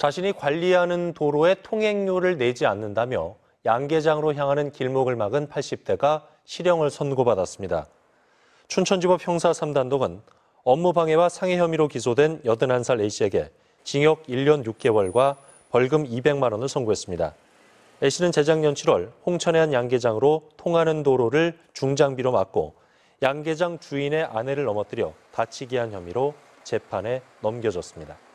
자신이 관리하는 도로에 통행료를 내지 않는다며 양계장으로 향하는 길목을 막은 80대가 실형을 선고받았습니다. 춘천지법 형사 3단독은 업무방해와 상해 혐의로 기소된 81살 A씨에게 징역 1년 6개월과 벌금 200만 원을 선고했습니다. A씨는 재작년 7월 홍천의 한 양계장으로 통하는 도로를 중장비로 막고 양계장 주인의 아내를 넘어뜨려 다치게 한 혐의로 재판에 넘겨졌습니다.